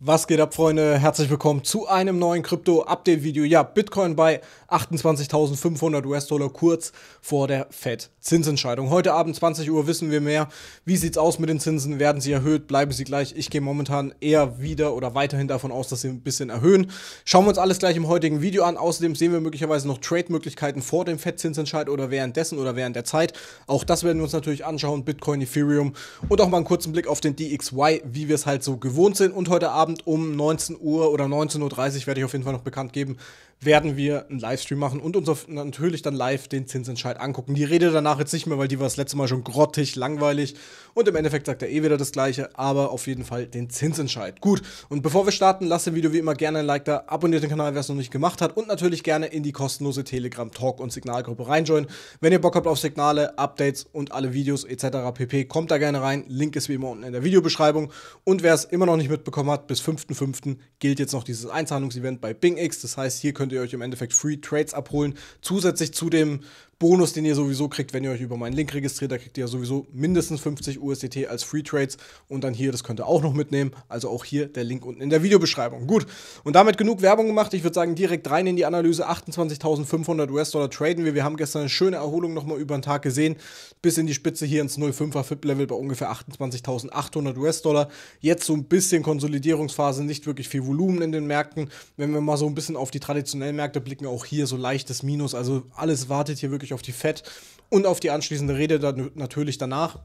Was geht ab, Freunde? Herzlich willkommen zu einem neuen Krypto-Update-Video. Ja, Bitcoin bei 28.500 US-Dollar kurz vor der FED-Zinsentscheidung. Heute Abend 20 Uhr wissen wir mehr. Wie sieht es aus mit den Zinsen? Werden sie erhöht? Bleiben sie gleich? Ich gehe momentan eher wieder oder weiterhin davon aus, dass sie ein bisschen erhöhen. Schauen wir uns alles gleich im heutigen Video an. Außerdem sehen wir möglicherweise noch Trade-Möglichkeiten vor dem FED-Zinsentscheid oder währenddessen oder während der Zeit. Auch das werden wir uns natürlich anschauen. Bitcoin, Ethereum und auch mal einen kurzen Blick auf den DXY, wie wir es halt so gewohnt sind. Und heute Abend Abend um 19 Uhr oder 19.30 Uhr werde ich auf jeden Fall noch bekannt geben, werden wir einen Livestream machen und uns natürlich dann live den Zinsentscheid angucken. Die Rede danach jetzt nicht mehr, weil die war das letzte Mal schon grottig, langweilig und im Endeffekt sagt er eh wieder das Gleiche, aber auf jeden Fall den Zinsentscheid. Gut, und bevor wir starten, lasst dem Video wie immer gerne ein Like da, abonniert den Kanal, wer es noch nicht gemacht hat und natürlich gerne in die kostenlose Telegram Talk und Signalgruppe reinjoinen. Wenn ihr Bock habt auf Signale, Updates und alle Videos etc. pp, kommt da gerne rein. Link ist wie immer unten in der Videobeschreibung und wer es immer noch nicht mitbekommen hat, bis 5.5. gilt jetzt noch dieses Einzahlungsevent bei BingX, das heißt, hier könnt könnt ihr euch im Endeffekt Free Trades abholen. Zusätzlich zu dem Bonus, den ihr sowieso kriegt, wenn ihr euch über meinen Link registriert. Da kriegt ihr ja sowieso mindestens 50 USDT als Free Trades. Und dann hier, das könnt ihr auch noch mitnehmen. Also auch hier der Link unten in der Videobeschreibung. Gut. Und damit genug Werbung gemacht. Ich würde sagen, direkt rein in die Analyse. 28.500 US-Dollar traden wir. Wir haben gestern eine schöne Erholung nochmal über den Tag gesehen. Bis in die Spitze hier ins 05er FIP-Level bei ungefähr 28.800 US-Dollar. Jetzt so ein bisschen Konsolidierungsphase, nicht wirklich viel Volumen in den Märkten. Wenn wir mal so ein bisschen auf die traditionellen Märkte blicken, auch hier so leichtes Minus. Also alles wartet hier wirklich wirklich auf die FED und auf die anschließende Rede dann natürlich danach.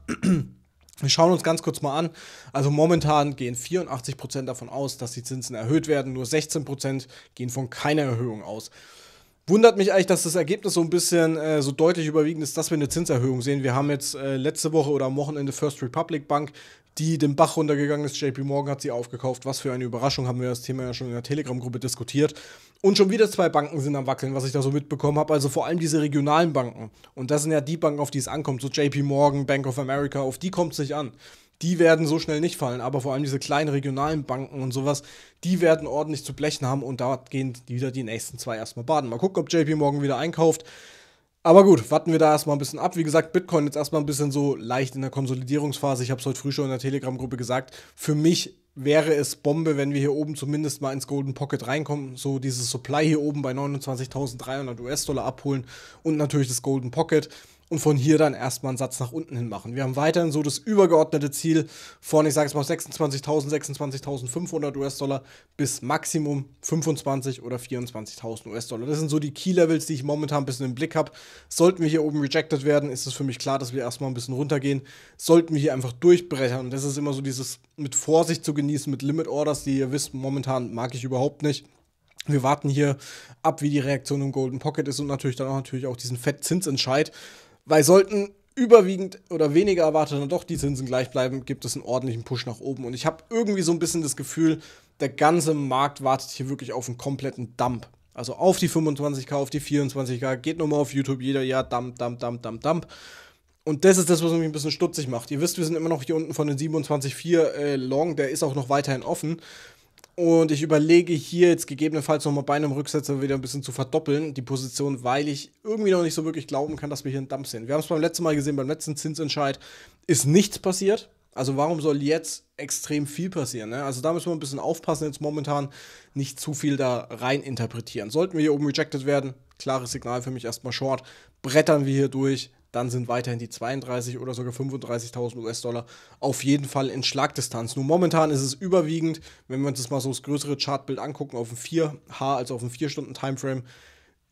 Wir schauen uns ganz kurz mal an. Also momentan gehen 84% Prozent davon aus, dass die Zinsen erhöht werden, nur 16% Prozent gehen von keiner Erhöhung aus. Wundert mich eigentlich, dass das Ergebnis so ein bisschen äh, so deutlich überwiegend ist, dass wir eine Zinserhöhung sehen. Wir haben jetzt äh, letzte Woche oder am Wochenende First Republic Bank die den Bach runtergegangen ist. JP Morgan hat sie aufgekauft. Was für eine Überraschung, haben wir das Thema ja schon in der Telegram-Gruppe diskutiert. Und schon wieder zwei Banken sind am Wackeln, was ich da so mitbekommen habe. Also vor allem diese regionalen Banken. Und das sind ja die Banken, auf die es ankommt. So JP Morgan, Bank of America, auf die kommt es nicht an. Die werden so schnell nicht fallen, aber vor allem diese kleinen regionalen Banken und sowas, die werden ordentlich zu blechen haben und da gehen wieder die nächsten zwei erstmal baden. Mal gucken, ob JP Morgan wieder einkauft. Aber gut, warten wir da erstmal ein bisschen ab. Wie gesagt, Bitcoin jetzt erstmal ein bisschen so leicht in der Konsolidierungsphase. Ich habe es heute früh schon in der Telegram-Gruppe gesagt. Für mich wäre es Bombe, wenn wir hier oben zumindest mal ins Golden Pocket reinkommen, so dieses Supply hier oben bei 29.300 US-Dollar abholen und natürlich das Golden Pocket und von hier dann erstmal einen Satz nach unten hin machen. Wir haben weiterhin so das übergeordnete Ziel von, ich sage es mal, 26.000, 26.500 US-Dollar bis Maximum 25 oder 24.000 US-Dollar. Das sind so die Key-Levels, die ich momentan ein bisschen im Blick habe. Sollten wir hier oben rejected werden, ist es für mich klar, dass wir erstmal ein bisschen runtergehen. Sollten wir hier einfach durchbrechen. Und das ist immer so dieses mit Vorsicht zu genießen, mit Limit-Orders, die ihr wisst, momentan mag ich überhaupt nicht. Wir warten hier ab, wie die Reaktion im Golden Pocket ist und natürlich dann auch, natürlich auch diesen Fed-Zinsentscheid. Weil sollten überwiegend oder weniger erwartet dann doch die Zinsen gleich bleiben, gibt es einen ordentlichen Push nach oben. Und ich habe irgendwie so ein bisschen das Gefühl, der ganze Markt wartet hier wirklich auf einen kompletten Dump. Also auf die 25k, auf die 24k, geht nochmal auf YouTube jeder ja, Dump, Dump, Dump, Dump, Dump. Und das ist das, was mich ein bisschen stutzig macht. Ihr wisst, wir sind immer noch hier unten von den 27,4 äh, Long, der ist auch noch weiterhin offen. Und ich überlege hier jetzt gegebenenfalls nochmal bei einem Rücksetzer wieder ein bisschen zu verdoppeln, die Position, weil ich irgendwie noch nicht so wirklich glauben kann, dass wir hier einen Dump sehen. Wir haben es beim letzten Mal gesehen, beim letzten Zinsentscheid ist nichts passiert. Also warum soll jetzt extrem viel passieren? Ne? Also da müssen wir ein bisschen aufpassen, jetzt momentan nicht zu viel da rein interpretieren. Sollten wir hier oben rejected werden, klares Signal für mich erstmal Short, brettern wir hier durch, dann sind weiterhin die 32 oder sogar 35.000 US-Dollar auf jeden Fall in Schlagdistanz. Nur momentan ist es überwiegend, wenn wir uns das mal so das größere Chartbild angucken, auf dem 4H, also auf dem 4-Stunden-Timeframe,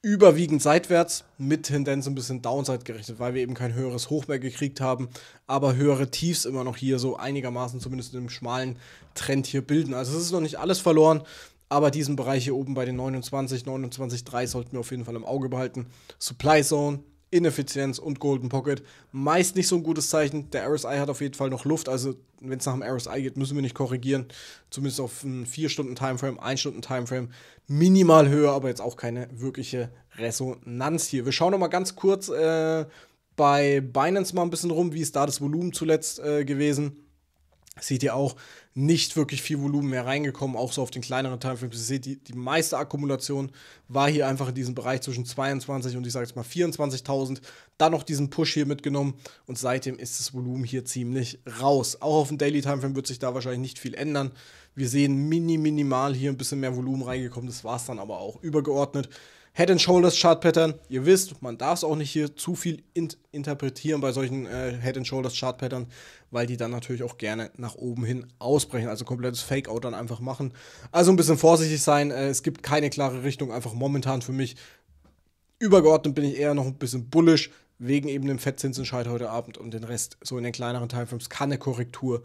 überwiegend seitwärts, mit Tendenz ein bisschen Downside gerichtet, weil wir eben kein höheres Hoch mehr gekriegt haben, aber höhere Tiefs immer noch hier so einigermaßen zumindest in einem schmalen Trend hier bilden. Also es ist noch nicht alles verloren, aber diesen Bereich hier oben bei den 29, 29,3 sollten wir auf jeden Fall im Auge behalten. Supply Zone, Ineffizienz und Golden Pocket. Meist nicht so ein gutes Zeichen. Der RSI hat auf jeden Fall noch Luft. Also, wenn es nach dem RSI geht, müssen wir nicht korrigieren. Zumindest auf einen 4-Stunden-Timeframe, 1-Stunden-Timeframe. Minimal höher, aber jetzt auch keine wirkliche Resonanz hier. Wir schauen noch mal ganz kurz äh, bei Binance mal ein bisschen rum. Wie ist da das Volumen zuletzt äh, gewesen? Seht ihr auch, nicht wirklich viel Volumen mehr reingekommen, auch so auf den kleineren Timeframes. Ihr seht, die, die meiste Akkumulation war hier einfach in diesem Bereich zwischen 22 und ich sage jetzt mal 24.000. Dann noch diesen Push hier mitgenommen und seitdem ist das Volumen hier ziemlich raus. Auch auf dem Daily Timeframe wird sich da wahrscheinlich nicht viel ändern. Wir sehen mini, minimal hier ein bisschen mehr Volumen reingekommen. Das war es dann aber auch übergeordnet. Head and Shoulders Chart Pattern. Ihr wisst, man darf es auch nicht hier zu viel in interpretieren bei solchen äh, Head and Shoulders Chart Pattern, weil die dann natürlich auch gerne nach oben hin ausbrechen, also komplettes Fake Out dann einfach machen. Also ein bisschen vorsichtig sein. Äh, es gibt keine klare Richtung, einfach momentan für mich. Übergeordnet bin ich eher noch ein bisschen bullish wegen eben dem Fettzinsentscheid heute Abend und den Rest so in den kleineren Timeframes kann eine Korrektur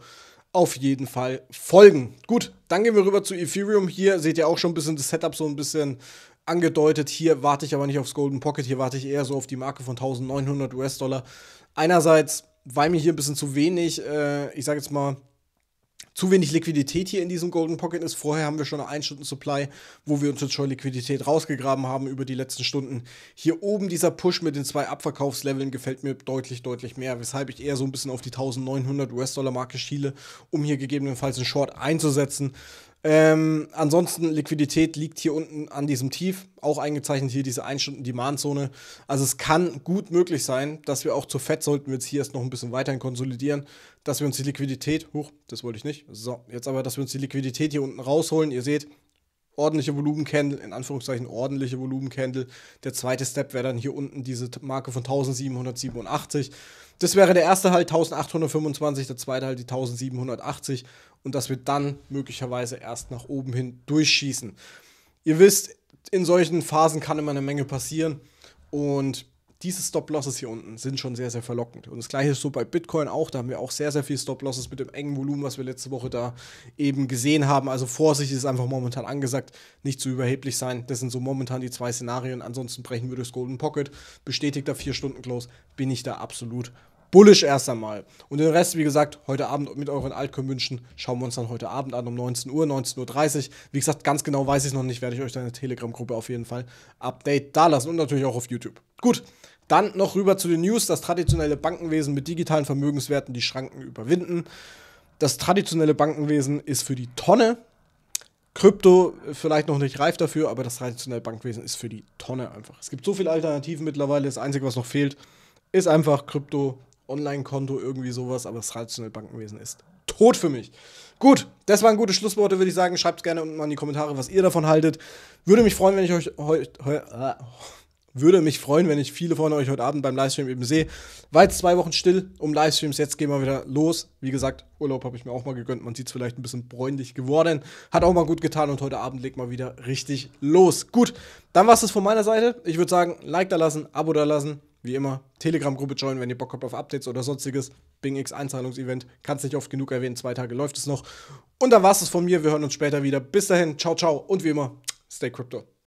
auf jeden Fall folgen. Gut, dann gehen wir rüber zu Ethereum. Hier seht ihr auch schon ein bisschen das Setup so ein bisschen angedeutet. Hier warte ich aber nicht aufs Golden Pocket, hier warte ich eher so auf die Marke von 1900 US-Dollar. Einerseits, weil mir hier ein bisschen zu wenig, äh, ich sage jetzt mal, zu wenig Liquidität hier in diesem Golden Pocket ist. Vorher haben wir schon eine 1-Stunden-Supply, wo wir uns jetzt schon Liquidität rausgegraben haben über die letzten Stunden. Hier oben dieser Push mit den zwei Abverkaufsleveln gefällt mir deutlich, deutlich mehr, weshalb ich eher so ein bisschen auf die 1900 US-Dollar-Marke schiele, um hier gegebenenfalls einen Short einzusetzen. Ähm, ansonsten, Liquidität liegt hier unten an diesem Tief, auch eingezeichnet hier diese 1-Stunden-Demand-Zone. Also es kann gut möglich sein, dass wir auch zur FED, sollten wir jetzt hier erst noch ein bisschen weiterhin konsolidieren, dass wir uns die Liquidität, hoch, das wollte ich nicht, so, jetzt aber, dass wir uns die Liquidität hier unten rausholen. Ihr seht, ordentliche Volumencandle, in Anführungszeichen ordentliche Volumencandle. Der zweite Step wäre dann hier unten diese Marke von 1787. Das wäre der erste halt 1825, der zweite halt die 1780 und dass wir dann möglicherweise erst nach oben hin durchschießen. Ihr wisst, in solchen Phasen kann immer eine Menge passieren und diese Stop-Losses hier unten sind schon sehr, sehr verlockend. Und das gleiche ist so bei Bitcoin auch. Da haben wir auch sehr, sehr viel Stop-Losses mit dem engen Volumen, was wir letzte Woche da eben gesehen haben. Also Vorsicht ist einfach momentan angesagt. Nicht zu überheblich sein. Das sind so momentan die zwei Szenarien. Ansonsten brechen wir durchs Golden Pocket. Bestätigter 4-Stunden-Close bin ich da absolut bullisch erst einmal. Und den Rest, wie gesagt, heute Abend mit euren Altcom-Wünschen schauen wir uns dann heute Abend an um 19 Uhr, 19.30 Uhr. Wie gesagt, ganz genau weiß ich es noch nicht, werde ich euch deine Telegram-Gruppe auf jeden Fall Update da lassen und natürlich auch auf YouTube. Gut, dann noch rüber zu den News. Das traditionelle Bankenwesen mit digitalen Vermögenswerten die Schranken überwinden. Das traditionelle Bankenwesen ist für die Tonne. Krypto vielleicht noch nicht reif dafür, aber das traditionelle Bankwesen ist für die Tonne einfach. Es gibt so viele Alternativen mittlerweile. Das Einzige, was noch fehlt, ist einfach Krypto Online-Konto, irgendwie sowas, aber das traditionelle Bankenwesen ist tot für mich. Gut, das waren gute Schlussworte, würde ich sagen. Schreibt gerne unten mal in die Kommentare, was ihr davon haltet. Würde mich freuen, wenn ich euch heute. Äh, würde mich freuen, wenn ich viele von euch heute Abend beim Livestream eben sehe. War jetzt zwei Wochen still um Livestreams, jetzt gehen wir wieder los. Wie gesagt, Urlaub habe ich mir auch mal gegönnt. Man sieht es vielleicht ein bisschen bräunlich geworden. Hat auch mal gut getan und heute Abend legt mal wieder richtig los. Gut, dann war es das von meiner Seite. Ich würde sagen, Like da lassen, Abo da lassen wie immer, Telegram-Gruppe joinen, wenn ihr Bock habt auf Updates oder sonstiges. Bing X Einzahlungsevent, Kann es nicht oft genug erwähnen, zwei Tage läuft es noch. Und da war es von mir, wir hören uns später wieder. Bis dahin, ciao, ciao und wie immer, stay crypto.